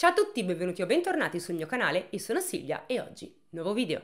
Ciao a tutti, benvenuti o bentornati sul mio canale, io sono Silvia e oggi nuovo video.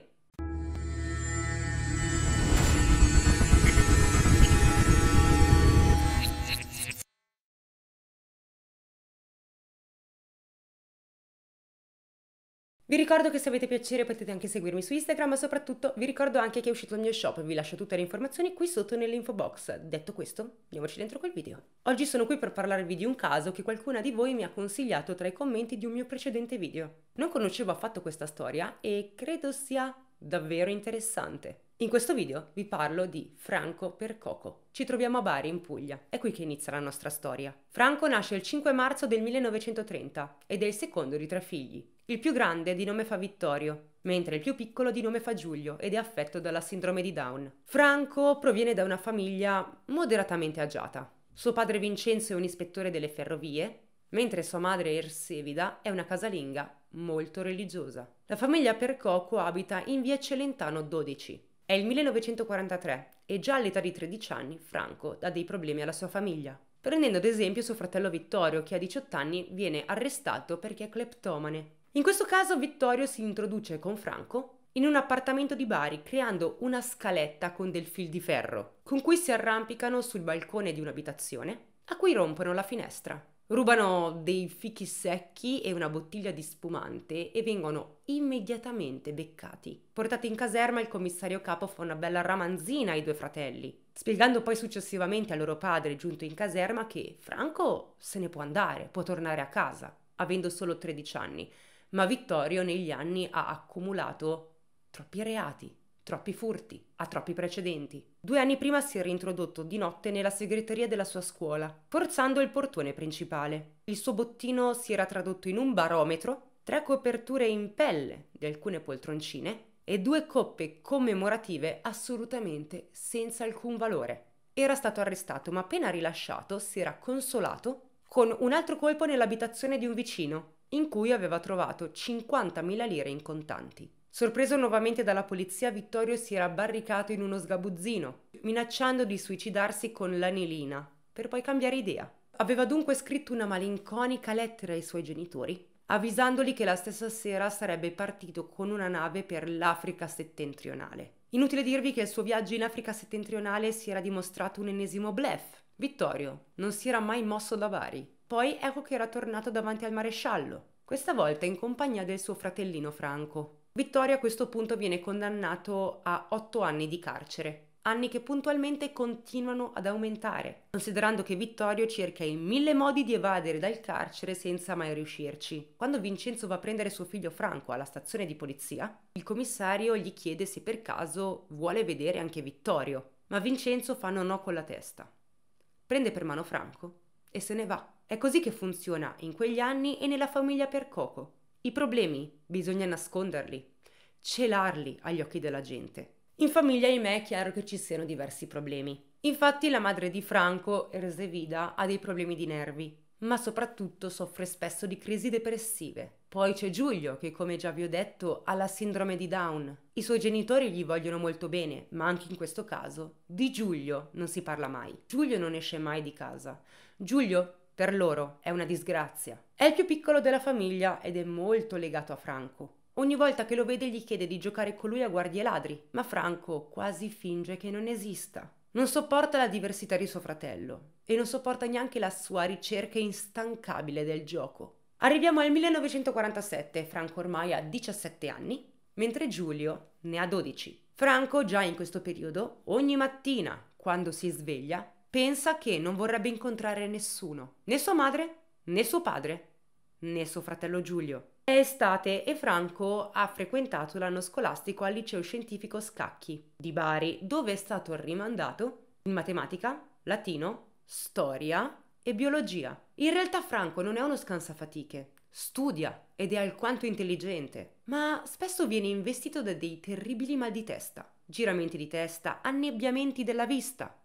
Vi ricordo che se avete piacere potete anche seguirmi su Instagram, ma soprattutto vi ricordo anche che è uscito il mio shop, e vi lascio tutte le informazioni qui sotto nell'info box. Detto questo, andiamoci dentro col video. Oggi sono qui per parlarvi di un caso che qualcuna di voi mi ha consigliato tra i commenti di un mio precedente video. Non conoscevo affatto questa storia e credo sia davvero interessante. In questo video vi parlo di Franco Percoco. Ci troviamo a Bari, in Puglia. È qui che inizia la nostra storia. Franco nasce il 5 marzo del 1930 ed è il secondo di tre figli. Il più grande di nome fa Vittorio, mentre il più piccolo di nome fa Giulio ed è affetto dalla sindrome di Down. Franco proviene da una famiglia moderatamente agiata. Suo padre Vincenzo è un ispettore delle ferrovie, mentre sua madre Ersevida è una casalinga molto religiosa. La famiglia Percò abita in via Celentano 12. È il 1943 e già all'età di 13 anni Franco dà dei problemi alla sua famiglia. Prendendo ad esempio suo fratello Vittorio, che a 18 anni viene arrestato perché è cleptomane in questo caso Vittorio si introduce con Franco in un appartamento di Bari creando una scaletta con del fil di ferro, con cui si arrampicano sul balcone di un'abitazione, a cui rompono la finestra. Rubano dei fichi secchi e una bottiglia di spumante e vengono immediatamente beccati. Portati in caserma, il commissario capo fa una bella ramanzina ai due fratelli, spiegando poi successivamente a loro padre, giunto in caserma, che Franco se ne può andare, può tornare a casa, avendo solo 13 anni, ma Vittorio negli anni ha accumulato troppi reati, troppi furti, ha troppi precedenti. Due anni prima si è reintrodotto di notte nella segreteria della sua scuola, forzando il portone principale. Il suo bottino si era tradotto in un barometro, tre coperture in pelle di alcune poltroncine e due coppe commemorative assolutamente senza alcun valore. Era stato arrestato, ma appena rilasciato si era consolato con un altro colpo nell'abitazione di un vicino, in cui aveva trovato 50.000 lire in contanti. Sorpreso nuovamente dalla polizia, Vittorio si era barricato in uno sgabuzzino, minacciando di suicidarsi con l'anilina, per poi cambiare idea. Aveva dunque scritto una malinconica lettera ai suoi genitori, avvisandoli che la stessa sera sarebbe partito con una nave per l'Africa settentrionale. Inutile dirvi che il suo viaggio in Africa settentrionale si era dimostrato un ennesimo blef. Vittorio non si era mai mosso da Bari, poi ecco che era tornato davanti al maresciallo, questa volta in compagnia del suo fratellino Franco. Vittorio a questo punto viene condannato a otto anni di carcere, anni che puntualmente continuano ad aumentare, considerando che Vittorio cerca in mille modi di evadere dal carcere senza mai riuscirci. Quando Vincenzo va a prendere suo figlio Franco alla stazione di polizia, il commissario gli chiede se per caso vuole vedere anche Vittorio, ma Vincenzo fa no con la testa. Prende per mano Franco e se ne va. È così che funziona in quegli anni e nella famiglia per Coco. I problemi bisogna nasconderli, celarli agli occhi della gente. In famiglia, ahimè, è chiaro che ci siano diversi problemi. Infatti la madre di Franco, Ersevida, ha dei problemi di nervi, ma soprattutto soffre spesso di crisi depressive. Poi c'è Giulio, che come già vi ho detto ha la sindrome di Down. I suoi genitori gli vogliono molto bene, ma anche in questo caso di Giulio non si parla mai. Giulio non esce mai di casa. Giulio per loro è una disgrazia. È il più piccolo della famiglia ed è molto legato a Franco. Ogni volta che lo vede gli chiede di giocare con lui a guardie ladri, ma Franco quasi finge che non esista. Non sopporta la diversità di suo fratello e non sopporta neanche la sua ricerca instancabile del gioco. Arriviamo al 1947, Franco ormai ha 17 anni, mentre Giulio ne ha 12. Franco già in questo periodo, ogni mattina, quando si sveglia, pensa che non vorrebbe incontrare nessuno, né sua madre, né suo padre, né suo fratello Giulio. È estate e Franco ha frequentato l'anno scolastico al liceo scientifico Scacchi di Bari, dove è stato rimandato in matematica, latino, storia e biologia. In realtà Franco non è uno scansafatiche, studia ed è alquanto intelligente, ma spesso viene investito da dei terribili mal di testa, giramenti di testa, annebbiamenti della vista,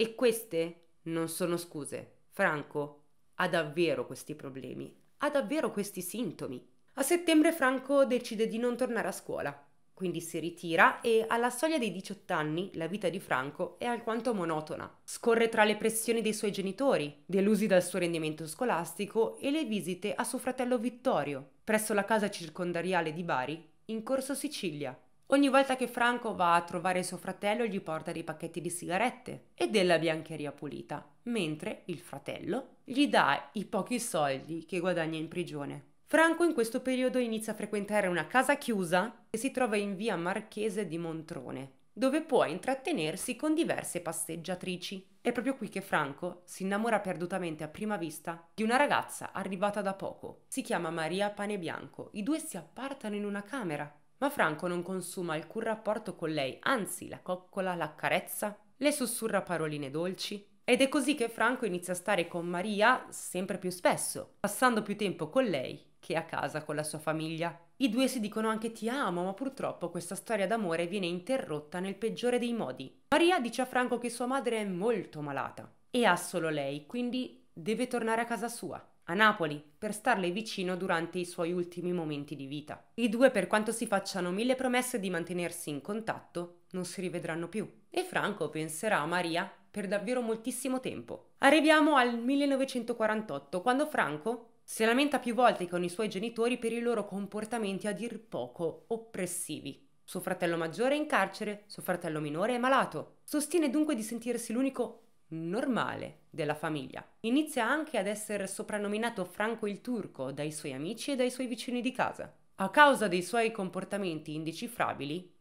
e queste non sono scuse. Franco ha davvero questi problemi, ha davvero questi sintomi. A settembre Franco decide di non tornare a scuola, quindi si ritira e alla soglia dei 18 anni la vita di Franco è alquanto monotona. Scorre tra le pressioni dei suoi genitori, delusi dal suo rendimento scolastico, e le visite a suo fratello Vittorio, presso la casa circondariale di Bari, in Corso Sicilia, Ogni volta che Franco va a trovare suo fratello gli porta dei pacchetti di sigarette e della biancheria pulita, mentre il fratello gli dà i pochi soldi che guadagna in prigione. Franco in questo periodo inizia a frequentare una casa chiusa che si trova in via Marchese di Montrone, dove può intrattenersi con diverse passeggiatrici. È proprio qui che Franco si innamora perdutamente a prima vista di una ragazza arrivata da poco. Si chiama Maria Panebianco. I due si appartano in una camera ma Franco non consuma alcun rapporto con lei, anzi la coccola, la carezza, le sussurra paroline dolci. Ed è così che Franco inizia a stare con Maria sempre più spesso, passando più tempo con lei che a casa con la sua famiglia. I due si dicono anche ti amo, ma purtroppo questa storia d'amore viene interrotta nel peggiore dei modi. Maria dice a Franco che sua madre è molto malata e ha solo lei, quindi deve tornare a casa sua a Napoli per starle vicino durante i suoi ultimi momenti di vita. I due, per quanto si facciano mille promesse di mantenersi in contatto, non si rivedranno più e Franco penserà a Maria per davvero moltissimo tempo. Arriviamo al 1948, quando Franco si lamenta più volte con i suoi genitori per i loro comportamenti a dir poco oppressivi. Suo fratello maggiore è in carcere, suo fratello minore è malato. Sostiene dunque di sentirsi l'unico normale della famiglia. Inizia anche ad essere soprannominato Franco il Turco dai suoi amici e dai suoi vicini di casa, a causa dei suoi comportamenti indecifrabili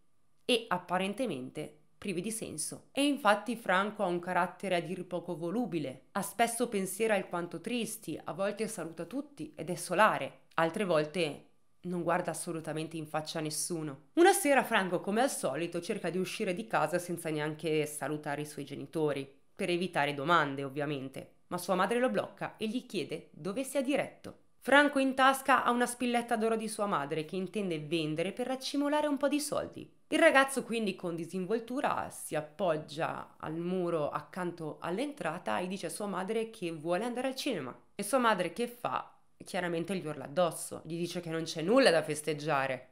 e apparentemente privi di senso. E infatti Franco ha un carattere a dir poco volubile, ha spesso pensieri alquanto tristi, a volte saluta tutti ed è solare, altre volte non guarda assolutamente in faccia a nessuno. Una sera Franco, come al solito, cerca di uscire di casa senza neanche salutare i suoi genitori per evitare domande ovviamente, ma sua madre lo blocca e gli chiede dove sia diretto. Franco in tasca ha una spilletta d'oro di sua madre che intende vendere per raccimolare un po' di soldi. Il ragazzo quindi con disinvoltura si appoggia al muro accanto all'entrata e dice a sua madre che vuole andare al cinema. E sua madre che fa? Chiaramente gli urla addosso, gli dice che non c'è nulla da festeggiare.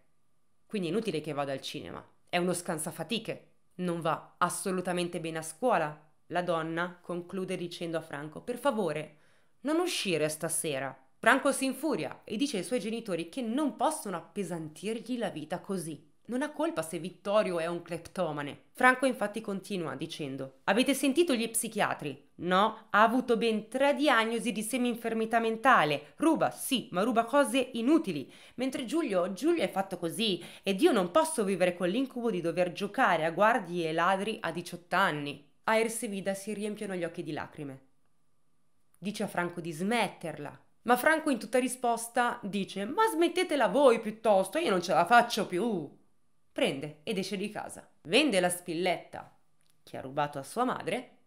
Quindi è inutile che vada al cinema. È uno scansafatiche. Non va assolutamente bene a scuola, la donna conclude dicendo a Franco: Per favore, non uscire stasera. Franco si infuria e dice ai suoi genitori che non possono appesantirgli la vita così. Non ha colpa se Vittorio è un cleptomane. Franco infatti continua dicendo: Avete sentito gli psichiatri? No, ha avuto ben tre diagnosi di seminfermità mentale. Ruba, sì, ma ruba cose inutili. Mentre Giulio, Giulio è fatto così ed io non posso vivere con l'incubo di dover giocare a guardie e ladri a 18 anni. A Ersevida si riempiono gli occhi di lacrime. Dice a Franco di smetterla, ma Franco in tutta risposta dice: Ma smettetela voi piuttosto, io non ce la faccio più. Prende ed esce di casa. Vende la spilletta che ha rubato a sua madre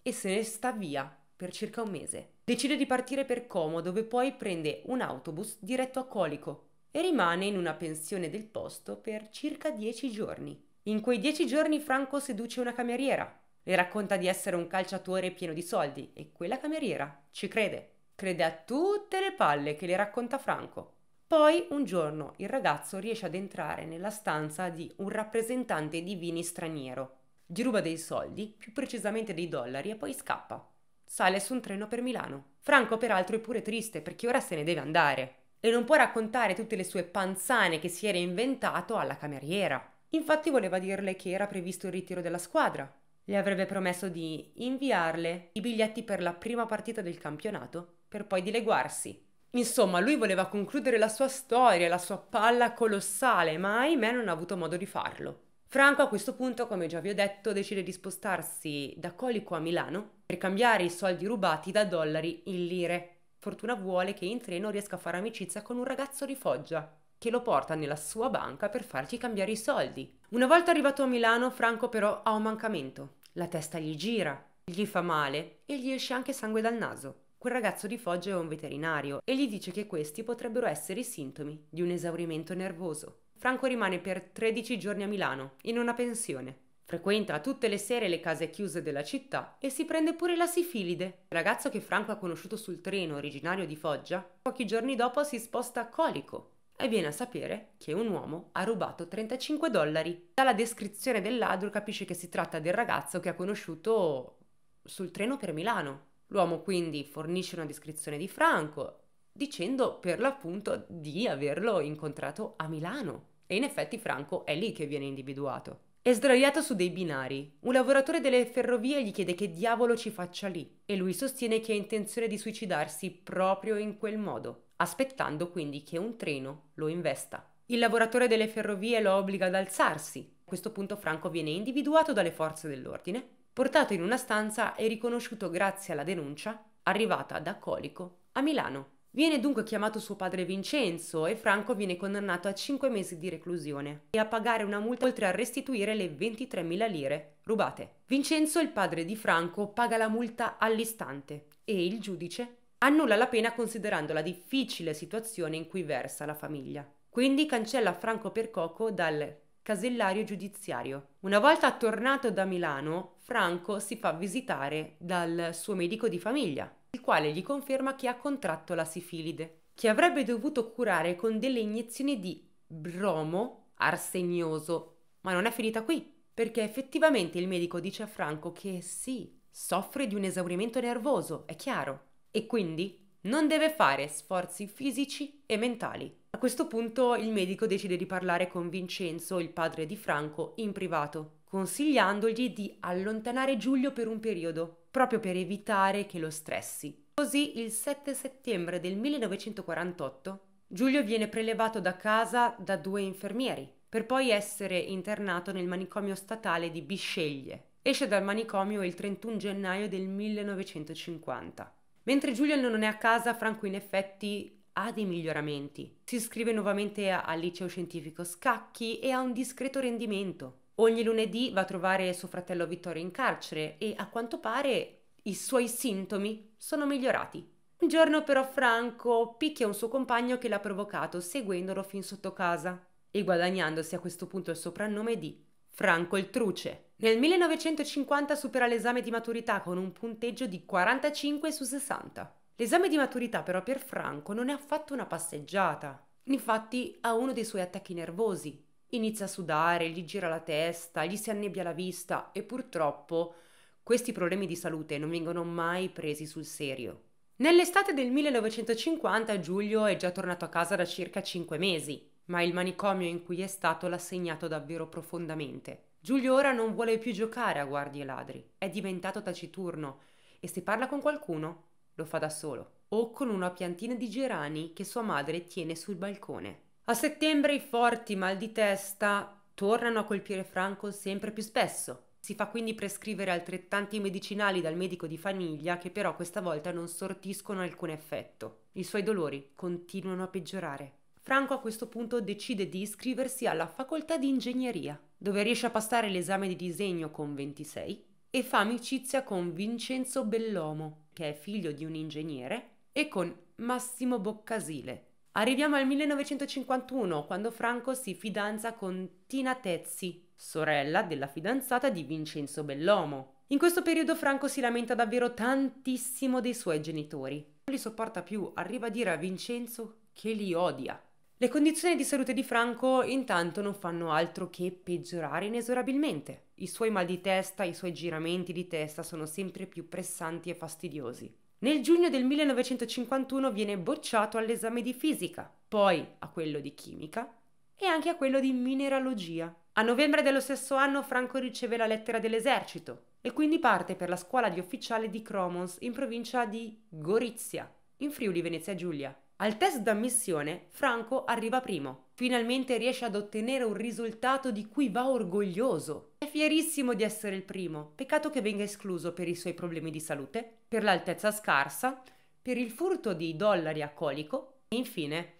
e se ne sta via per circa un mese. Decide di partire per Como, dove poi prende un autobus diretto a Colico e rimane in una pensione del posto per circa dieci giorni. In quei dieci giorni Franco seduce una cameriera, le racconta di essere un calciatore pieno di soldi e quella cameriera ci crede. Crede a tutte le palle che le racconta Franco. Poi un giorno il ragazzo riesce ad entrare nella stanza di un rappresentante di vini straniero. Gli ruba dei soldi, più precisamente dei dollari, e poi scappa. Sale su un treno per Milano. Franco peraltro è pure triste perché ora se ne deve andare e non può raccontare tutte le sue panzane che si era inventato alla cameriera. Infatti voleva dirle che era previsto il ritiro della squadra, le avrebbe promesso di inviarle i biglietti per la prima partita del campionato, per poi dileguarsi. Insomma, lui voleva concludere la sua storia, la sua palla colossale, ma ahimè non ha avuto modo di farlo. Franco a questo punto, come già vi ho detto, decide di spostarsi da Colico a Milano per cambiare i soldi rubati da dollari in lire. Fortuna vuole che in treno riesca a fare amicizia con un ragazzo di Foggia, che lo porta nella sua banca per fargli cambiare i soldi. Una volta arrivato a Milano, Franco però ha un mancamento. La testa gli gira, gli fa male e gli esce anche sangue dal naso. Quel ragazzo di Foggia è un veterinario e gli dice che questi potrebbero essere i sintomi di un esaurimento nervoso. Franco rimane per 13 giorni a Milano, in una pensione. Frequenta tutte le sere le case chiuse della città e si prende pure la sifilide. Il ragazzo che Franco ha conosciuto sul treno, originario di Foggia, pochi giorni dopo si sposta a Colico, e viene a sapere che un uomo ha rubato 35 dollari. Dalla descrizione del ladro capisce che si tratta del ragazzo che ha conosciuto sul treno per Milano. L'uomo quindi fornisce una descrizione di Franco, dicendo per l'appunto di averlo incontrato a Milano. E in effetti Franco è lì che viene individuato. È sdraiato su dei binari. Un lavoratore delle ferrovie gli chiede che diavolo ci faccia lì e lui sostiene che ha intenzione di suicidarsi proprio in quel modo, aspettando quindi che un treno lo investa. Il lavoratore delle ferrovie lo obbliga ad alzarsi. A questo punto Franco viene individuato dalle forze dell'ordine, portato in una stanza e riconosciuto grazie alla denuncia arrivata da Colico a Milano. Viene dunque chiamato suo padre Vincenzo e Franco viene condannato a 5 mesi di reclusione e a pagare una multa oltre a restituire le 23.000 lire rubate. Vincenzo, il padre di Franco, paga la multa all'istante e il giudice annulla la pena considerando la difficile situazione in cui versa la famiglia. Quindi cancella Franco Percoco dal casellario giudiziario. Una volta tornato da Milano, Franco si fa visitare dal suo medico di famiglia, il quale gli conferma che ha contratto la sifilide, che avrebbe dovuto curare con delle iniezioni di bromo arsenioso. Ma non è finita qui, perché effettivamente il medico dice a Franco che sì, soffre di un esaurimento nervoso, è chiaro, e quindi non deve fare sforzi fisici e mentali. A questo punto il medico decide di parlare con Vincenzo, il padre di Franco, in privato, consigliandogli di allontanare Giulio per un periodo proprio per evitare che lo stressi. Così il 7 settembre del 1948 Giulio viene prelevato da casa da due infermieri per poi essere internato nel manicomio statale di Bisceglie. Esce dal manicomio il 31 gennaio del 1950. Mentre Giulio non è a casa, Franco in effetti ha dei miglioramenti. Si iscrive nuovamente al liceo scientifico Scacchi e ha un discreto rendimento. Ogni lunedì va a trovare suo fratello Vittorio in carcere e a quanto pare i suoi sintomi sono migliorati. Un giorno però Franco picchia un suo compagno che l'ha provocato seguendolo fin sotto casa e guadagnandosi a questo punto il soprannome di Franco il Truce. Nel 1950 supera l'esame di maturità con un punteggio di 45 su 60. L'esame di maturità però per Franco non è affatto una passeggiata. Infatti ha uno dei suoi attacchi nervosi inizia a sudare, gli gira la testa, gli si annebbia la vista e purtroppo questi problemi di salute non vengono mai presi sul serio. Nell'estate del 1950 Giulio è già tornato a casa da circa 5 mesi, ma il manicomio in cui è stato l'ha segnato davvero profondamente. Giulio ora non vuole più giocare a guardie e ladri, è diventato taciturno e se parla con qualcuno lo fa da solo o con una piantina di gerani che sua madre tiene sul balcone. A settembre i forti mal di testa tornano a colpire Franco sempre più spesso. Si fa quindi prescrivere altrettanti medicinali dal medico di famiglia che però questa volta non sortiscono alcun effetto. I suoi dolori continuano a peggiorare. Franco a questo punto decide di iscriversi alla facoltà di ingegneria, dove riesce a passare l'esame di disegno con 26 e fa amicizia con Vincenzo Bellomo, che è figlio di un ingegnere, e con Massimo Boccasile, Arriviamo al 1951, quando Franco si fidanza con Tina Tezzi, sorella della fidanzata di Vincenzo Bellomo. In questo periodo Franco si lamenta davvero tantissimo dei suoi genitori. Non li sopporta più, arriva a dire a Vincenzo che li odia. Le condizioni di salute di Franco intanto non fanno altro che peggiorare inesorabilmente. I suoi mal di testa, i suoi giramenti di testa sono sempre più pressanti e fastidiosi. Nel giugno del 1951 viene bocciato all'esame di fisica, poi a quello di chimica e anche a quello di mineralogia. A novembre dello stesso anno Franco riceve la lettera dell'esercito e quindi parte per la scuola di ufficiale di Cromons in provincia di Gorizia, in Friuli Venezia Giulia. Al test d'ammissione Franco arriva primo. Finalmente riesce ad ottenere un risultato di cui va orgoglioso. È fierissimo di essere il primo, peccato che venga escluso per i suoi problemi di salute per l'altezza scarsa, per il furto di dollari a colico e infine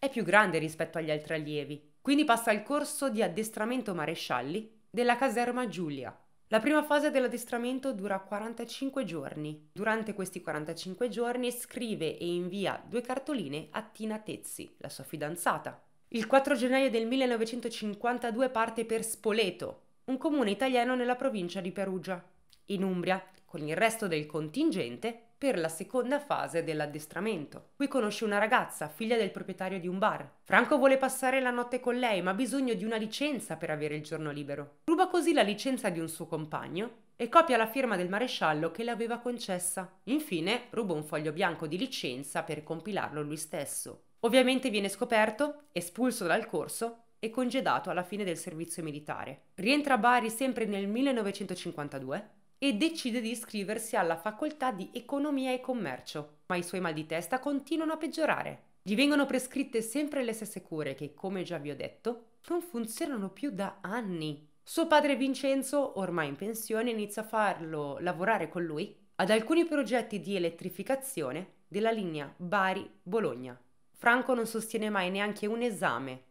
è più grande rispetto agli altri allievi, quindi passa al corso di addestramento marescialli della caserma Giulia. La prima fase dell'addestramento dura 45 giorni. Durante questi 45 giorni scrive e invia due cartoline a Tina Tezzi, la sua fidanzata. Il 4 gennaio del 1952 parte per Spoleto, un comune italiano nella provincia di Perugia, in Umbria, con il resto del contingente per la seconda fase dell'addestramento. Qui conosce una ragazza, figlia del proprietario di un bar. Franco vuole passare la notte con lei, ma ha bisogno di una licenza per avere il giorno libero. Ruba così la licenza di un suo compagno e copia la firma del maresciallo che le aveva concessa. Infine ruba un foglio bianco di licenza per compilarlo lui stesso. Ovviamente viene scoperto, espulso dal corso e congedato alla fine del servizio militare. Rientra a Bari sempre nel 1952 e decide di iscriversi alla facoltà di economia e commercio, ma i suoi mal di testa continuano a peggiorare. Gli vengono prescritte sempre le stesse cure che, come già vi ho detto, non funzionano più da anni. Suo padre Vincenzo, ormai in pensione, inizia a farlo lavorare con lui ad alcuni progetti di elettrificazione della linea Bari-Bologna. Franco non sostiene mai neanche un esame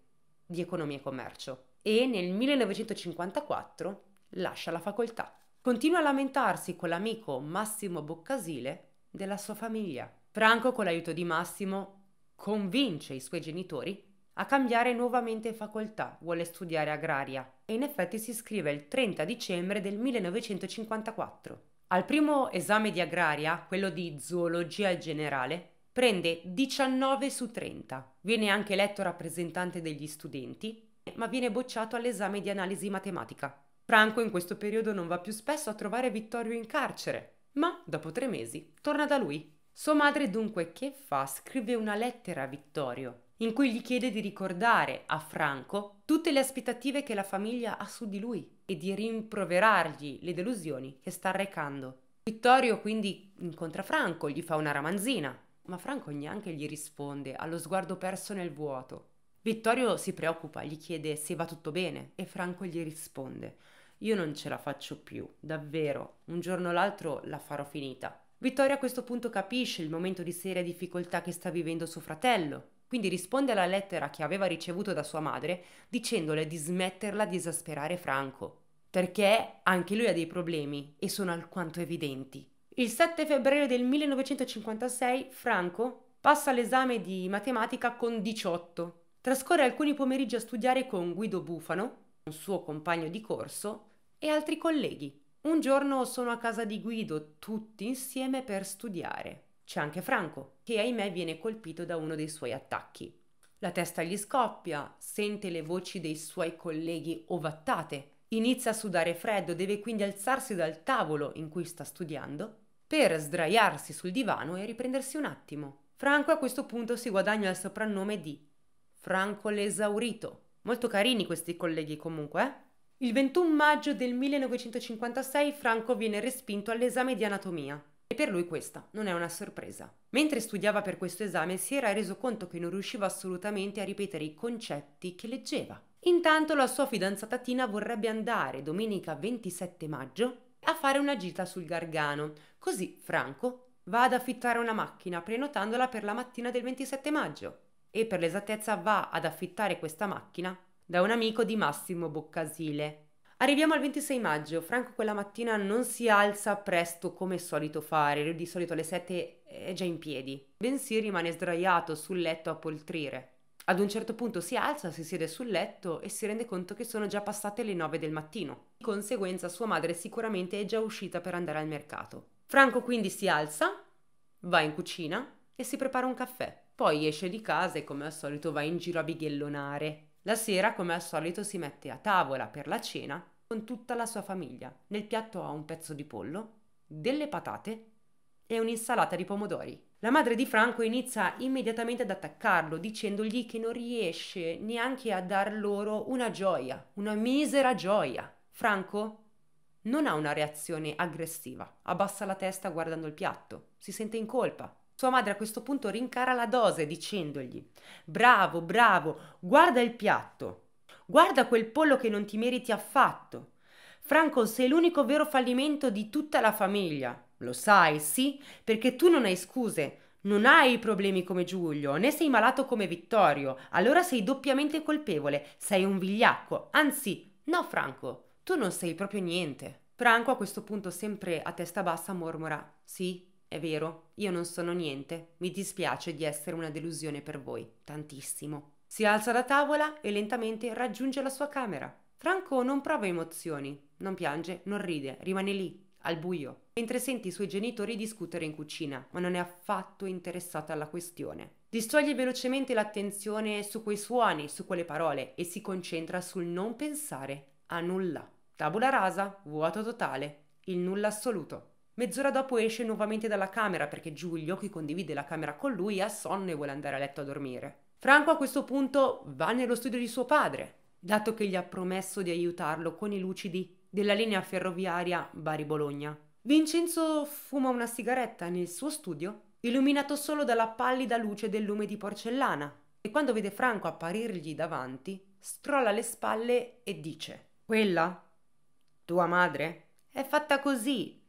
di economia e commercio e nel 1954 lascia la facoltà. Continua a lamentarsi con l'amico Massimo Boccasile della sua famiglia. Franco, con l'aiuto di Massimo, convince i suoi genitori a cambiare nuovamente facoltà, vuole studiare agraria e in effetti si iscrive il 30 dicembre del 1954. Al primo esame di agraria, quello di zoologia generale, prende 19 su 30. Viene anche eletto rappresentante degli studenti, ma viene bocciato all'esame di analisi matematica. Franco in questo periodo non va più spesso a trovare Vittorio in carcere, ma dopo tre mesi torna da lui. Sua madre dunque che fa? Scrive una lettera a Vittorio in cui gli chiede di ricordare a Franco tutte le aspettative che la famiglia ha su di lui e di rimproverargli le delusioni che sta recando. Vittorio quindi incontra Franco, gli fa una ramanzina, ma Franco neanche gli risponde, ha lo sguardo perso nel vuoto. Vittorio si preoccupa, gli chiede se va tutto bene e Franco gli risponde io non ce la faccio più, davvero, un giorno o l'altro la farò finita. Vittorio a questo punto capisce il momento di seria difficoltà che sta vivendo suo fratello, quindi risponde alla lettera che aveva ricevuto da sua madre dicendole di smetterla di esasperare Franco, perché anche lui ha dei problemi e sono alquanto evidenti. Il 7 febbraio del 1956 Franco passa l'esame di matematica con 18 Trascorre alcuni pomeriggi a studiare con Guido Bufano, un suo compagno di corso, e altri colleghi. Un giorno sono a casa di Guido tutti insieme per studiare. C'è anche Franco, che ahimè viene colpito da uno dei suoi attacchi. La testa gli scoppia, sente le voci dei suoi colleghi ovattate, inizia a sudare freddo, deve quindi alzarsi dal tavolo in cui sta studiando per sdraiarsi sul divano e riprendersi un attimo. Franco a questo punto si guadagna il soprannome di Franco l'esaurito. Molto carini questi colleghi comunque, eh? Il 21 maggio del 1956 Franco viene respinto all'esame di anatomia e per lui questa non è una sorpresa. Mentre studiava per questo esame si era reso conto che non riusciva assolutamente a ripetere i concetti che leggeva. Intanto la sua fidanzata Tina vorrebbe andare domenica 27 maggio a fare una gita sul Gargano, così Franco va ad affittare una macchina prenotandola per la mattina del 27 maggio e per l'esattezza va ad affittare questa macchina da un amico di Massimo Boccasile. Arriviamo al 26 maggio, Franco quella mattina non si alza presto come solito fare, lui di solito alle 7 è già in piedi, bensì rimane sdraiato sul letto a poltrire. Ad un certo punto si alza, si siede sul letto e si rende conto che sono già passate le 9 del mattino. Di conseguenza sua madre sicuramente è già uscita per andare al mercato. Franco quindi si alza, va in cucina e si prepara un caffè. Poi esce di casa e come al solito va in giro a bighellonare. La sera, come al solito, si mette a tavola per la cena con tutta la sua famiglia. Nel piatto ha un pezzo di pollo, delle patate e un'insalata di pomodori. La madre di Franco inizia immediatamente ad attaccarlo, dicendogli che non riesce neanche a dar loro una gioia, una misera gioia. Franco non ha una reazione aggressiva, abbassa la testa guardando il piatto, si sente in colpa, sua madre a questo punto rincara la dose dicendogli Bravo, bravo, guarda il piatto, guarda quel pollo che non ti meriti affatto. Franco, sei l'unico vero fallimento di tutta la famiglia. Lo sai, sì, perché tu non hai scuse, non hai problemi come Giulio, né sei malato come Vittorio, allora sei doppiamente colpevole, sei un vigliacco. Anzi, no Franco, tu non sei proprio niente. Franco a questo punto sempre a testa bassa mormora Sì, è vero, io non sono niente, mi dispiace di essere una delusione per voi, tantissimo. Si alza da tavola e lentamente raggiunge la sua camera. Franco non prova emozioni, non piange, non ride, rimane lì, al buio, mentre sente i suoi genitori discutere in cucina, ma non è affatto interessata alla questione. Distoglie velocemente l'attenzione su quei suoni, su quelle parole e si concentra sul non pensare a nulla. Tabula rasa, vuoto totale, il nulla assoluto. Mezz'ora dopo esce nuovamente dalla camera perché Giulio, che condivide la camera con lui, ha sonno e vuole andare a letto a dormire. Franco a questo punto va nello studio di suo padre, dato che gli ha promesso di aiutarlo con i lucidi della linea ferroviaria Bari-Bologna. Vincenzo fuma una sigaretta nel suo studio, illuminato solo dalla pallida luce del lume di porcellana, e quando vede Franco apparirgli davanti, strolla le spalle e dice: Quella? Tua madre? È fatta così,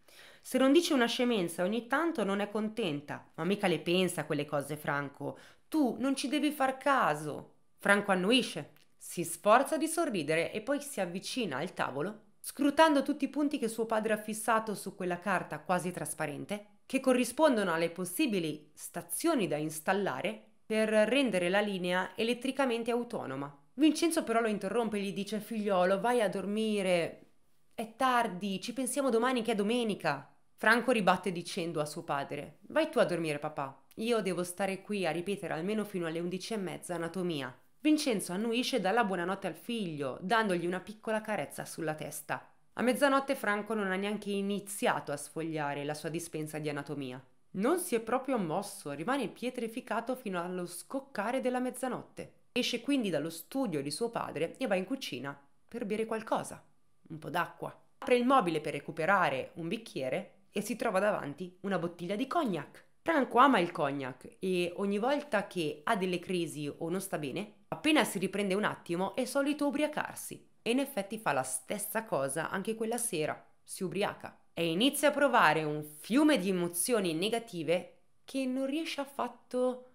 se non dice una scemenza ogni tanto non è contenta, ma mica le pensa quelle cose, Franco. Tu non ci devi far caso. Franco annuisce, si sforza di sorridere e poi si avvicina al tavolo, scrutando tutti i punti che suo padre ha fissato su quella carta quasi trasparente, che corrispondono alle possibili stazioni da installare per rendere la linea elettricamente autonoma. Vincenzo però lo interrompe e gli dice figliolo vai a dormire, è tardi, ci pensiamo domani che è domenica. Franco ribatte dicendo a suo padre: Vai tu a dormire, papà. Io devo stare qui a ripetere almeno fino alle undici e mezza anatomia. Vincenzo annuisce e dà la buonanotte al figlio, dandogli una piccola carezza sulla testa. A mezzanotte Franco non ha neanche iniziato a sfogliare la sua dispensa di anatomia. Non si è proprio mosso, rimane pietrificato fino allo scoccare della mezzanotte. Esce quindi dallo studio di suo padre e va in cucina per bere qualcosa, un po' d'acqua. Apre il mobile per recuperare un bicchiere e si trova davanti una bottiglia di cognac. Franco ama il cognac e ogni volta che ha delle crisi o non sta bene, appena si riprende un attimo è solito ubriacarsi. E in effetti fa la stessa cosa anche quella sera, si ubriaca e inizia a provare un fiume di emozioni negative che non riesce affatto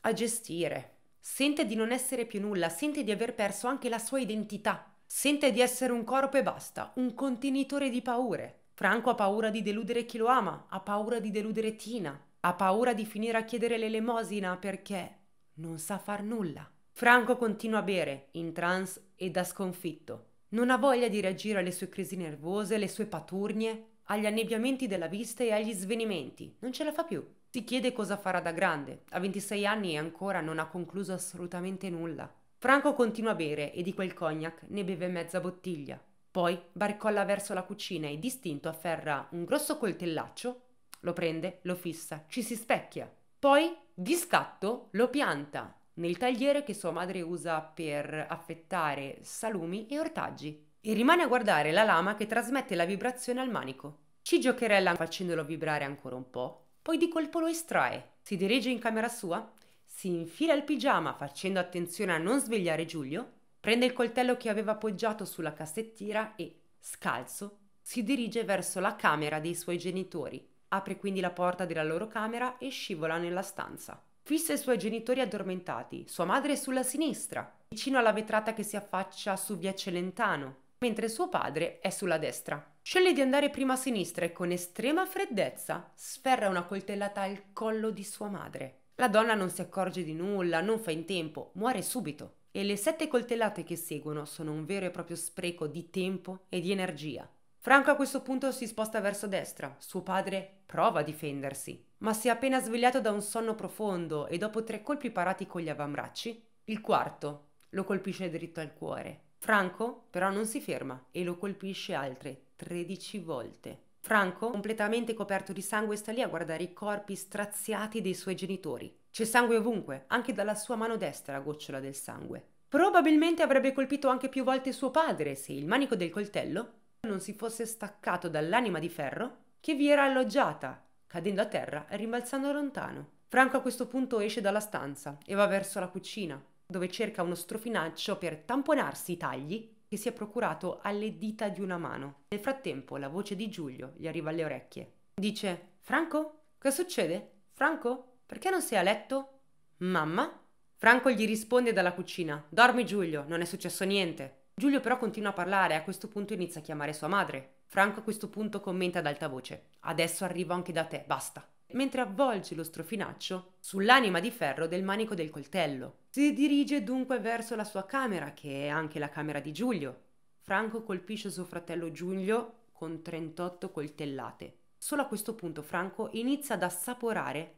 a gestire. Sente di non essere più nulla, sente di aver perso anche la sua identità, sente di essere un corpo e basta, un contenitore di paure. Franco ha paura di deludere chi lo ama, ha paura di deludere Tina, ha paura di finire a chiedere l'elemosina perché non sa far nulla. Franco continua a bere, in trance e da sconfitto. Non ha voglia di reagire alle sue crisi nervose, alle sue paturnie, agli annebbiamenti della vista e agli svenimenti. Non ce la fa più. Si chiede cosa farà da grande. A 26 anni e ancora non ha concluso assolutamente nulla. Franco continua a bere e di quel cognac ne beve mezza bottiglia. Poi barcolla verso la cucina e distinto afferra un grosso coltellaccio, lo prende, lo fissa, ci si specchia. Poi, di scatto, lo pianta nel tagliere che sua madre usa per affettare salumi e ortaggi e rimane a guardare la lama che trasmette la vibrazione al manico. Ci giocherella facendolo vibrare ancora un po', poi di colpo lo estrae, si dirige in camera sua, si infila il pigiama facendo attenzione a non svegliare Giulio Prende il coltello che aveva appoggiato sulla cassettiera e, scalzo, si dirige verso la camera dei suoi genitori. Apre quindi la porta della loro camera e scivola nella stanza. Fissa i suoi genitori addormentati, sua madre è sulla sinistra, vicino alla vetrata che si affaccia su via Celentano, mentre suo padre è sulla destra. Sceglie di andare prima a sinistra e con estrema freddezza sferra una coltellata al collo di sua madre. La donna non si accorge di nulla, non fa in tempo, muore subito e le sette coltellate che seguono sono un vero e proprio spreco di tempo e di energia. Franco a questo punto si sposta verso destra, suo padre prova a difendersi, ma si è appena svegliato da un sonno profondo e dopo tre colpi parati con gli avambracci, il quarto lo colpisce dritto al cuore. Franco però non si ferma e lo colpisce altre 13 volte. Franco, completamente coperto di sangue, sta lì a guardare i corpi straziati dei suoi genitori. C'è sangue ovunque, anche dalla sua mano destra la gocciola del sangue. Probabilmente avrebbe colpito anche più volte suo padre se il manico del coltello non si fosse staccato dall'anima di ferro che vi era alloggiata, cadendo a terra e rimbalzando lontano. Franco a questo punto esce dalla stanza e va verso la cucina, dove cerca uno strofinaccio per tamponarsi i tagli che si è procurato alle dita di una mano. Nel frattempo la voce di Giulio gli arriva alle orecchie. Dice: Franco? Che succede? Franco? Perché non sei a letto? Mamma? Franco gli risponde dalla cucina. Dormi Giulio, non è successo niente. Giulio però continua a parlare e a questo punto inizia a chiamare sua madre. Franco a questo punto commenta ad alta voce. Adesso arrivo anche da te, basta. Mentre avvolge lo strofinaccio sull'anima di ferro del manico del coltello. Si dirige dunque verso la sua camera, che è anche la camera di Giulio. Franco colpisce suo fratello Giulio con 38 coltellate. Solo a questo punto Franco inizia ad assaporare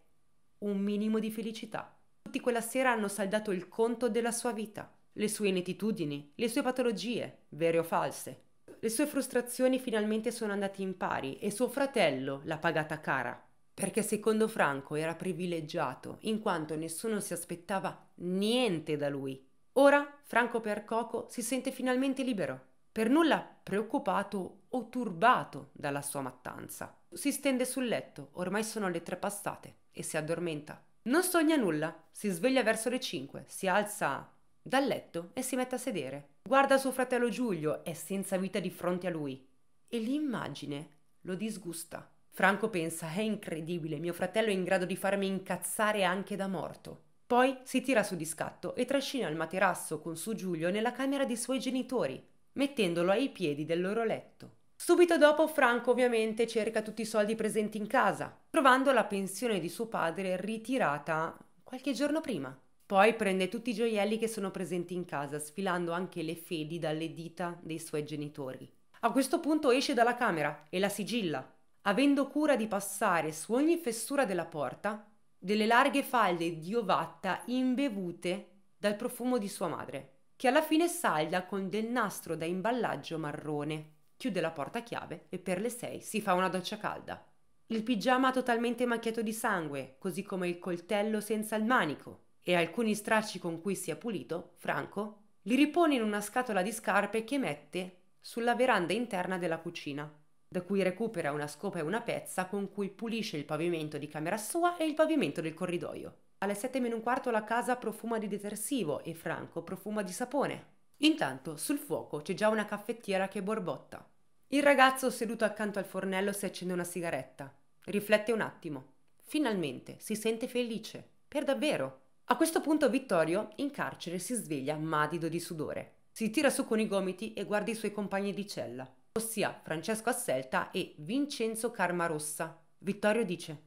un minimo di felicità. Tutti quella sera hanno saldato il conto della sua vita, le sue inetitudini, le sue patologie, vere o false. Le sue frustrazioni finalmente sono andate in pari e suo fratello l'ha pagata cara, perché secondo Franco era privilegiato in quanto nessuno si aspettava niente da lui. Ora Franco Percoco si sente finalmente libero, per nulla preoccupato o turbato dalla sua mattanza. Si stende sul letto, ormai sono le tre passate e si addormenta. Non sogna nulla, si sveglia verso le 5, si alza dal letto e si mette a sedere. Guarda suo fratello Giulio, è senza vita di fronte a lui. E l'immagine lo disgusta. Franco pensa, è incredibile, mio fratello è in grado di farmi incazzare anche da morto. Poi si tira su di scatto e trascina il materasso con su Giulio nella camera dei suoi genitori, mettendolo ai piedi del loro letto. Subito dopo Franco ovviamente cerca tutti i soldi presenti in casa, trovando la pensione di suo padre ritirata qualche giorno prima. Poi prende tutti i gioielli che sono presenti in casa, sfilando anche le fedi dalle dita dei suoi genitori. A questo punto esce dalla camera e la sigilla, avendo cura di passare su ogni fessura della porta delle larghe falde di ovatta imbevute dal profumo di sua madre, che alla fine salda con del nastro da imballaggio marrone chiude la porta a chiave e per le 6 si fa una doccia calda. Il pigiama totalmente macchiato di sangue, così come il coltello senza il manico e alcuni stracci con cui si è pulito, Franco li ripone in una scatola di scarpe che mette sulla veranda interna della cucina, da cui recupera una scopa e una pezza con cui pulisce il pavimento di camera sua e il pavimento del corridoio. Alle 7 meno un quarto la casa profuma di detersivo e Franco profuma di sapone. Intanto sul fuoco c'è già una caffettiera che borbotta. Il ragazzo seduto accanto al fornello si accende una sigaretta. Riflette un attimo. Finalmente si sente felice, per davvero. A questo punto Vittorio, in carcere, si sveglia madido di sudore. Si tira su con i gomiti e guarda i suoi compagni di cella, ossia Francesco Asselta e Vincenzo Carmarossa. Vittorio dice: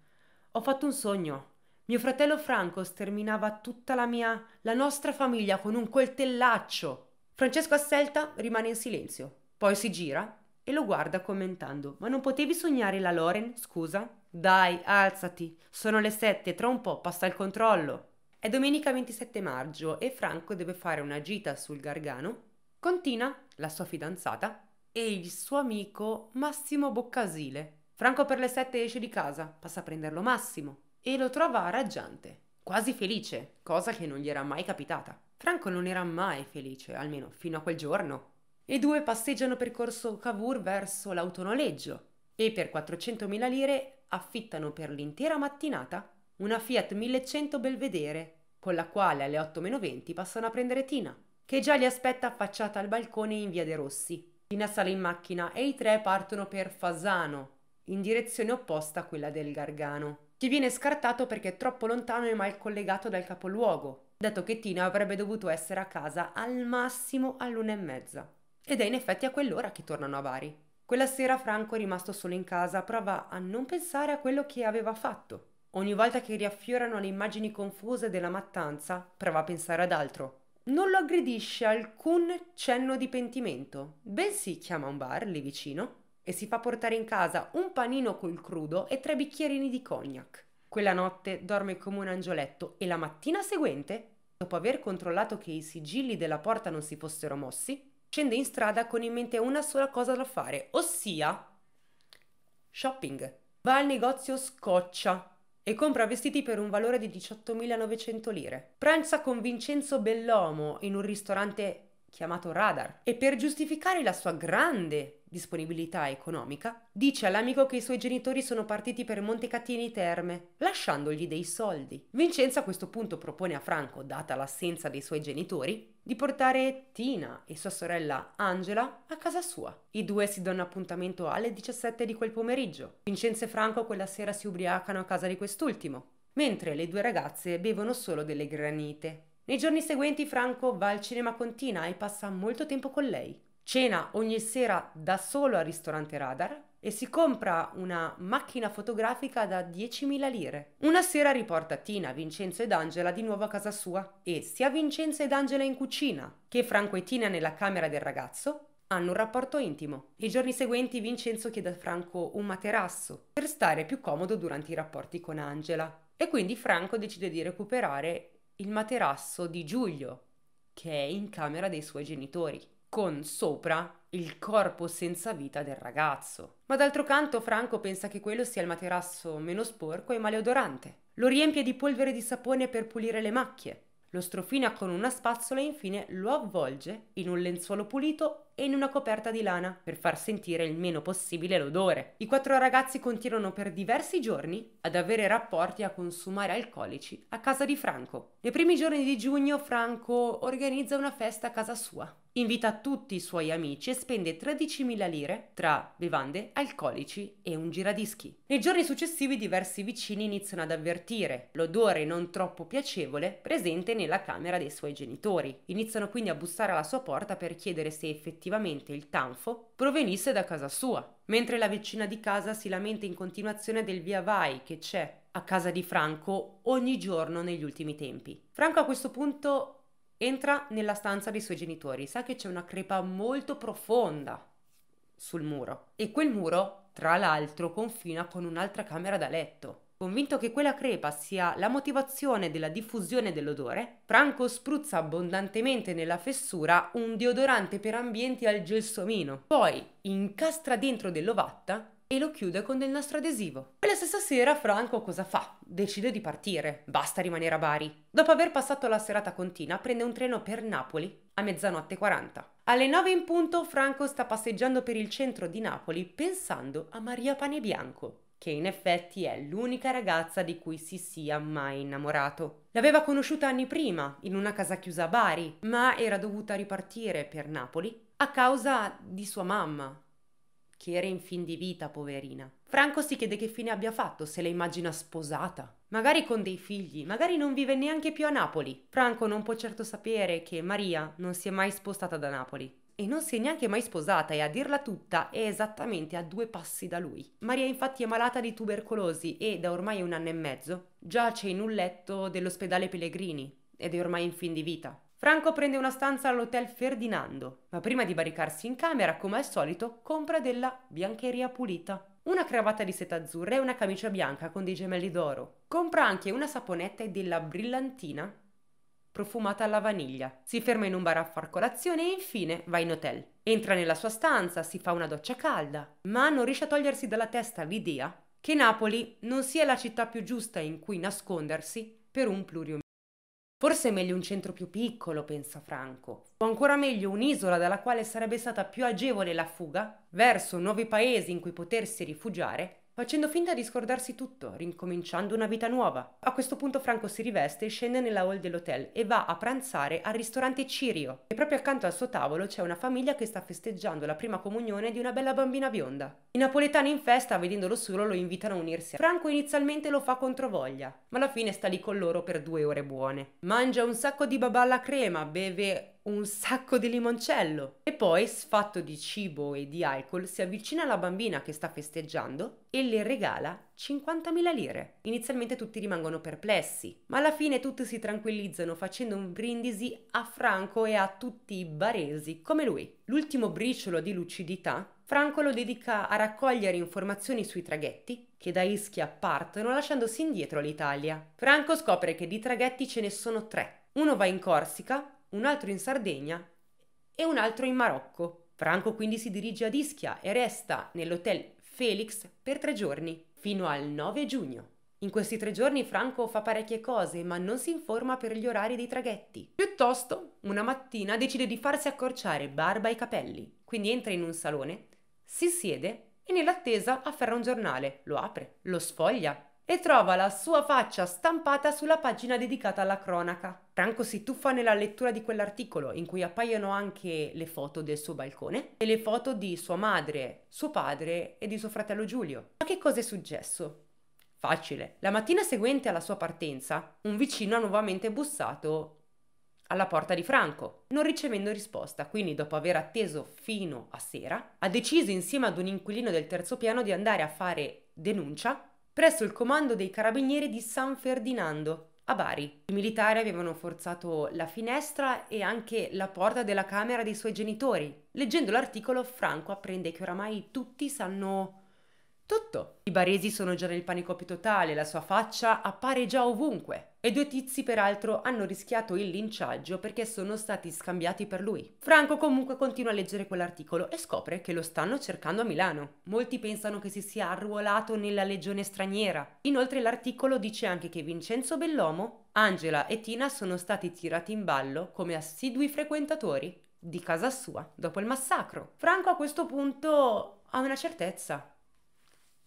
Ho fatto un sogno. Mio fratello Franco sterminava tutta la mia, la nostra famiglia con un coltellaccio. Francesco Asselta rimane in silenzio, poi si gira e lo guarda commentando. Ma non potevi sognare la Loren, scusa? Dai, alzati, sono le sette, tra un po' passa il controllo. È domenica 27 maggio e Franco deve fare una gita sul Gargano con Tina, la sua fidanzata, e il suo amico Massimo Boccasile. Franco per le sette esce di casa, passa a prenderlo Massimo e lo trova raggiante, quasi felice, cosa che non gli era mai capitata. Franco non era mai felice, almeno fino a quel giorno e due passeggiano per corso Cavour verso l'autonoleggio e per 400.000 lire affittano per l'intera mattinata una Fiat 1100 Belvedere, con la quale alle 8.20 passano a prendere Tina, che già li aspetta affacciata al balcone in via De Rossi. Tina sale in macchina e i tre partono per Fasano, in direzione opposta a quella del Gargano. Ci viene scartato perché è troppo lontano e mal collegato dal capoluogo, dato che Tina avrebbe dovuto essere a casa al massimo all'una e mezza. Ed è in effetti a quell'ora che tornano a Bari. Quella sera Franco, rimasto solo in casa, prova a non pensare a quello che aveva fatto. Ogni volta che riaffiorano le immagini confuse della mattanza, prova a pensare ad altro. Non lo aggredisce alcun cenno di pentimento, bensì chiama un bar lì vicino e si fa portare in casa un panino col crudo e tre bicchierini di cognac. Quella notte dorme come un angioletto e la mattina seguente, dopo aver controllato che i sigilli della porta non si fossero mossi, scende in strada con in mente una sola cosa da fare, ossia shopping. Va al negozio Scoccia e compra vestiti per un valore di 18.900 lire. Pranza con Vincenzo Bellomo in un ristorante chiamato Radar e per giustificare la sua grande disponibilità economica, dice all'amico che i suoi genitori sono partiti per Montecatini Terme, lasciandogli dei soldi. Vincenzo a questo punto propone a Franco, data l'assenza dei suoi genitori, di portare Tina e sua sorella Angela a casa sua. I due si danno appuntamento alle 17 di quel pomeriggio. Vincenzo e Franco quella sera si ubriacano a casa di quest'ultimo, mentre le due ragazze bevono solo delle granite. Nei giorni seguenti Franco va al cinema con Tina e passa molto tempo con lei. Cena ogni sera da solo al ristorante Radar e si compra una macchina fotografica da 10.000 lire. Una sera riporta Tina, Vincenzo ed Angela di nuovo a casa sua e sia Vincenzo ed Angela in cucina che Franco e Tina nella camera del ragazzo hanno un rapporto intimo. I giorni seguenti Vincenzo chiede a Franco un materasso per stare più comodo durante i rapporti con Angela e quindi Franco decide di recuperare il materasso di Giulio che è in camera dei suoi genitori con sopra il corpo senza vita del ragazzo. Ma d'altro canto Franco pensa che quello sia il materasso meno sporco e maleodorante. Lo riempie di polvere di sapone per pulire le macchie. Lo strofina con una spazzola e infine lo avvolge in un lenzuolo pulito e in una coperta di lana per far sentire il meno possibile l'odore. I quattro ragazzi continuano per diversi giorni ad avere rapporti e a consumare alcolici a casa di Franco. Nei primi giorni di giugno Franco organizza una festa a casa sua Invita tutti i suoi amici e spende 13.000 lire tra bevande, alcolici e un giradischi. Nei giorni successivi diversi vicini iniziano ad avvertire l'odore non troppo piacevole presente nella camera dei suoi genitori. Iniziano quindi a bussare alla sua porta per chiedere se effettivamente il tanfo provenisse da casa sua. Mentre la vicina di casa si lamenta in continuazione del via vai che c'è a casa di Franco ogni giorno negli ultimi tempi. Franco a questo punto Entra nella stanza dei suoi genitori, sa che c'è una crepa molto profonda sul muro e quel muro, tra l'altro, confina con un'altra camera da letto. Convinto che quella crepa sia la motivazione della diffusione dell'odore, Franco spruzza abbondantemente nella fessura un deodorante per ambienti al gelsomino. Poi incastra dentro dell'ovatta e lo chiude con del nastro adesivo. Quella stessa sera Franco cosa fa? Decide di partire, basta rimanere a Bari. Dopo aver passato la serata con Tina prende un treno per Napoli a mezzanotte 40. Alle 9 in punto Franco sta passeggiando per il centro di Napoli pensando a Maria Panebianco che in effetti è l'unica ragazza di cui si sia mai innamorato. L'aveva conosciuta anni prima, in una casa chiusa a Bari, ma era dovuta ripartire per Napoli a causa di sua mamma, che era in fin di vita, poverina. Franco si chiede che fine abbia fatto, se la immagina sposata, magari con dei figli, magari non vive neanche più a Napoli. Franco non può certo sapere che Maria non si è mai spostata da Napoli. E non si è neanche mai sposata e a dirla tutta è esattamente a due passi da lui. Maria infatti è malata di tubercolosi e da ormai un anno e mezzo giace in un letto dell'ospedale Pellegrini ed è ormai in fin di vita. Franco prende una stanza all'hotel Ferdinando, ma prima di baricarsi in camera, come al solito, compra della biancheria pulita. Una cravatta di seta azzurra e una camicia bianca con dei gemelli d'oro. Compra anche una saponetta e della brillantina profumata alla vaniglia. Si ferma in un bar a far colazione e infine va in hotel. Entra nella sua stanza, si fa una doccia calda, ma non riesce a togliersi dalla testa l'idea che Napoli non sia la città più giusta in cui nascondersi per un pluriomicidio. Forse è meglio un centro più piccolo, pensa Franco, o ancora meglio un'isola dalla quale sarebbe stata più agevole la fuga verso nuovi paesi in cui potersi rifugiare facendo finta di scordarsi tutto, rincominciando una vita nuova. A questo punto Franco si riveste e scende nella hall dell'hotel e va a pranzare al ristorante Cirio. E proprio accanto al suo tavolo c'è una famiglia che sta festeggiando la prima comunione di una bella bambina bionda. I napoletani in festa, vedendolo solo, lo invitano a unirsi. Franco inizialmente lo fa controvoglia, ma alla fine sta lì con loro per due ore buone. Mangia un sacco di babà alla crema, beve un sacco di limoncello. E poi, sfatto di cibo e di alcol, si avvicina alla bambina che sta festeggiando e le regala 50.000 lire. Inizialmente tutti rimangono perplessi, ma alla fine tutti si tranquillizzano facendo un brindisi a Franco e a tutti i baresi come lui. L'ultimo briciolo di lucidità Franco lo dedica a raccogliere informazioni sui traghetti che da Ischia partono lasciandosi indietro l'Italia. Franco scopre che di traghetti ce ne sono tre. Uno va in Corsica, un altro in Sardegna e un altro in Marocco. Franco quindi si dirige ad Ischia e resta nell'hotel Felix per tre giorni, fino al 9 giugno. In questi tre giorni Franco fa parecchie cose, ma non si informa per gli orari dei traghetti. Piuttosto, una mattina decide di farsi accorciare barba e capelli, quindi entra in un salone, si siede e nell'attesa afferra un giornale, lo apre, lo sfoglia e trova la sua faccia stampata sulla pagina dedicata alla cronaca. Franco si tuffa nella lettura di quell'articolo in cui appaiono anche le foto del suo balcone e le foto di sua madre, suo padre e di suo fratello Giulio. Ma che cosa è successo? Facile. La mattina seguente alla sua partenza, un vicino ha nuovamente bussato alla porta di Franco, non ricevendo risposta, quindi dopo aver atteso fino a sera, ha deciso insieme ad un inquilino del terzo piano di andare a fare denuncia presso il comando dei carabinieri di San Ferdinando, a Bari. I militari avevano forzato la finestra e anche la porta della camera dei suoi genitori. Leggendo l'articolo, Franco apprende che oramai tutti sanno tutto. I baresi sono già nel panico più totale, la sua faccia appare già ovunque. E due tizi peraltro hanno rischiato il linciaggio perché sono stati scambiati per lui. Franco comunque continua a leggere quell'articolo e scopre che lo stanno cercando a Milano. Molti pensano che si sia arruolato nella legione straniera. Inoltre l'articolo dice anche che Vincenzo Bellomo, Angela e Tina sono stati tirati in ballo come assidui frequentatori di casa sua dopo il massacro. Franco a questo punto ha una certezza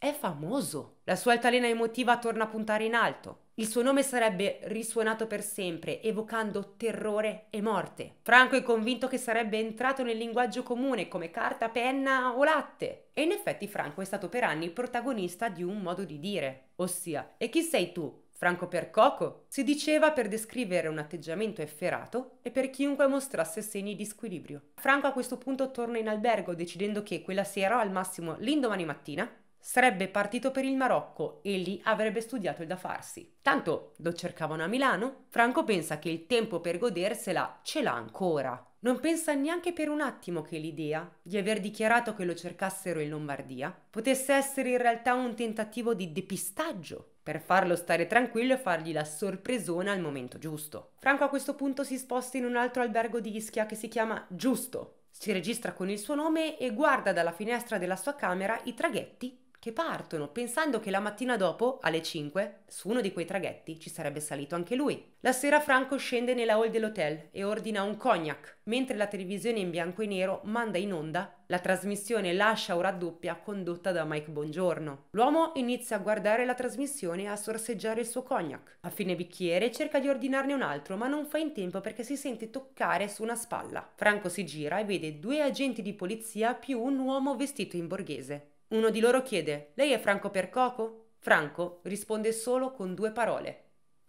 è famoso. La sua altalena emotiva torna a puntare in alto. Il suo nome sarebbe risuonato per sempre, evocando terrore e morte. Franco è convinto che sarebbe entrato nel linguaggio comune come carta, penna o latte. E in effetti Franco è stato per anni il protagonista di un modo di dire, ossia e chi sei tu? Franco Percoco si diceva per descrivere un atteggiamento efferato e per chiunque mostrasse segni di squilibrio. Franco a questo punto torna in albergo decidendo che quella sera, al massimo l'indomani mattina, Sarebbe partito per il Marocco e lì avrebbe studiato il da farsi. Tanto lo cercavano a Milano, Franco pensa che il tempo per godersela ce l'ha ancora. Non pensa neanche per un attimo che l'idea di aver dichiarato che lo cercassero in Lombardia potesse essere in realtà un tentativo di depistaggio per farlo stare tranquillo e fargli la sorpresona al momento giusto. Franco a questo punto si sposta in un altro albergo di Ischia che si chiama Giusto. Si registra con il suo nome e guarda dalla finestra della sua camera i traghetti che partono pensando che la mattina dopo, alle 5, su uno di quei traghetti ci sarebbe salito anche lui. La sera Franco scende nella hall dell'hotel e ordina un cognac, mentre la televisione in bianco e nero manda in onda la trasmissione Lascia o raddoppia condotta da Mike Bongiorno. L'uomo inizia a guardare la trasmissione e a sorseggiare il suo cognac. A fine bicchiere cerca di ordinarne un altro, ma non fa in tempo perché si sente toccare su una spalla. Franco si gira e vede due agenti di polizia più un uomo vestito in borghese. Uno di loro chiede: Lei è Franco Percoco? Franco risponde solo con due parole,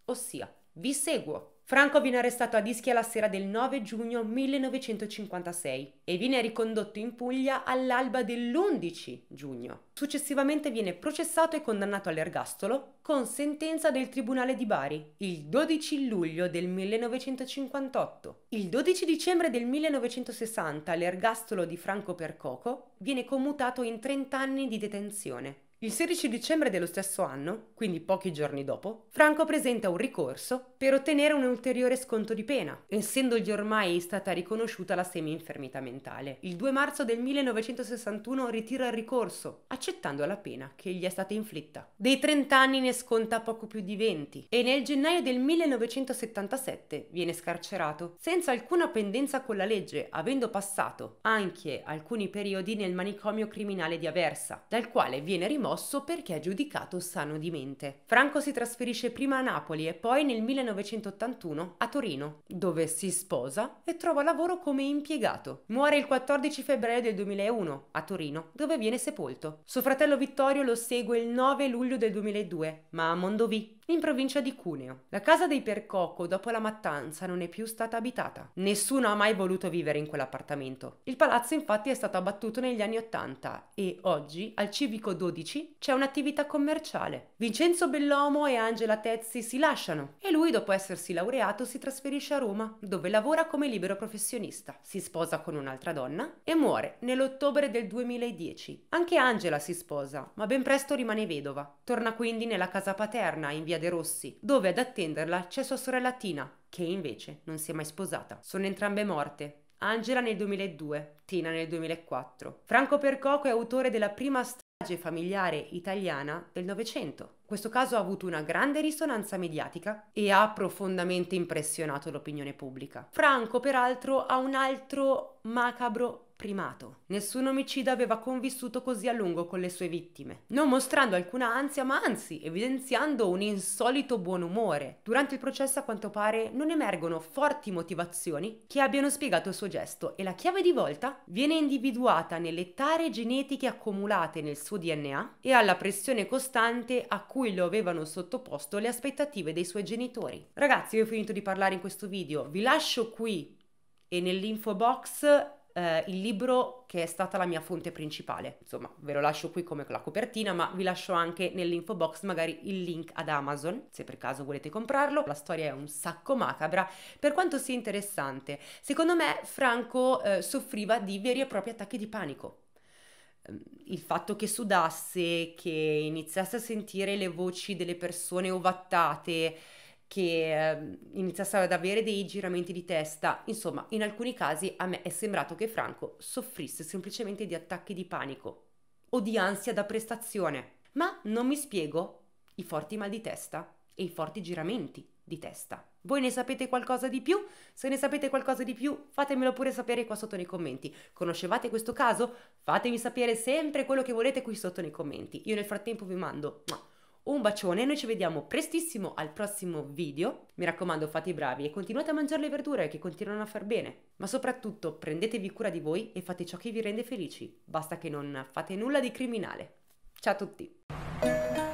ossia: Vi seguo. Franco viene arrestato a Ischia la sera del 9 giugno 1956 e viene ricondotto in Puglia all'alba dell'11 giugno. Successivamente viene processato e condannato all'ergastolo con sentenza del Tribunale di Bari il 12 luglio del 1958. Il 12 dicembre del 1960 l'ergastolo di Franco Percoco viene commutato in 30 anni di detenzione il 16 dicembre dello stesso anno, quindi pochi giorni dopo, Franco presenta un ricorso per ottenere un ulteriore sconto di pena, essendogli ormai stata riconosciuta la semi-infermità mentale. Il 2 marzo del 1961 ritira il ricorso, accettando la pena che gli è stata inflitta. Dei 30 anni ne sconta poco più di 20 e nel gennaio del 1977 viene scarcerato, senza alcuna pendenza con la legge, avendo passato anche alcuni periodi nel manicomio criminale di Aversa, dal quale viene rimosso promosso perché è giudicato sano di mente. Franco si trasferisce prima a Napoli e poi nel 1981 a Torino, dove si sposa e trova lavoro come impiegato. Muore il 14 febbraio del 2001 a Torino, dove viene sepolto. Suo fratello Vittorio lo segue il 9 luglio del 2002, ma a Mondovì, in provincia di Cuneo. La casa dei Percoco dopo la mattanza non è più stata abitata. Nessuno ha mai voluto vivere in quell'appartamento. Il palazzo infatti è stato abbattuto negli anni Ottanta e oggi al Civico 12 c'è un'attività commerciale. Vincenzo Bellomo e Angela Tezzi si lasciano e lui dopo essersi laureato si trasferisce a Roma dove lavora come libero professionista. Si sposa con un'altra donna e muore nell'ottobre del 2010. Anche Angela si sposa ma ben presto rimane vedova. Torna quindi nella casa paterna in via De Rossi, dove ad attenderla c'è sua sorella Tina, che invece non si è mai sposata. Sono entrambe morte. Angela nel 2002, Tina nel 2004. Franco Percoco è autore della prima strage familiare italiana del Novecento. Questo caso ha avuto una grande risonanza mediatica e ha profondamente impressionato l'opinione pubblica. Franco, peraltro, ha un altro macabro primato. Nessun omicida aveva convissuto così a lungo con le sue vittime, non mostrando alcuna ansia, ma anzi evidenziando un insolito buon umore. Durante il processo, a quanto pare, non emergono forti motivazioni che abbiano spiegato il suo gesto e la chiave di volta viene individuata nelle tare genetiche accumulate nel suo DNA e alla pressione costante a cui cui lo avevano sottoposto le aspettative dei suoi genitori. Ragazzi, io ho finito di parlare in questo video, vi lascio qui e nell'info box eh, il libro che è stata la mia fonte principale. Insomma, ve lo lascio qui come la copertina, ma vi lascio anche nell'info box magari il link ad Amazon, se per caso volete comprarlo. La storia è un sacco macabra, per quanto sia interessante. Secondo me Franco eh, soffriva di veri e propri attacchi di panico Ehm, il fatto che sudasse, che iniziasse a sentire le voci delle persone ovattate, che ehm, iniziasse ad avere dei giramenti di testa, insomma, in alcuni casi a me è sembrato che Franco soffrisse semplicemente di attacchi di panico o di ansia da prestazione. Ma non mi spiego i forti mal di testa e i forti giramenti di testa. Voi ne sapete qualcosa di più? Se ne sapete qualcosa di più, fatemelo pure sapere qua sotto nei commenti. Conoscevate questo caso? Fatemi sapere sempre quello che volete qui sotto nei commenti. Io nel frattempo vi mando un bacione e noi ci vediamo prestissimo al prossimo video. Mi raccomando, fate i bravi e continuate a mangiare le verdure che continuano a far bene. Ma soprattutto prendetevi cura di voi e fate ciò che vi rende felici. Basta che non fate nulla di criminale. Ciao a tutti!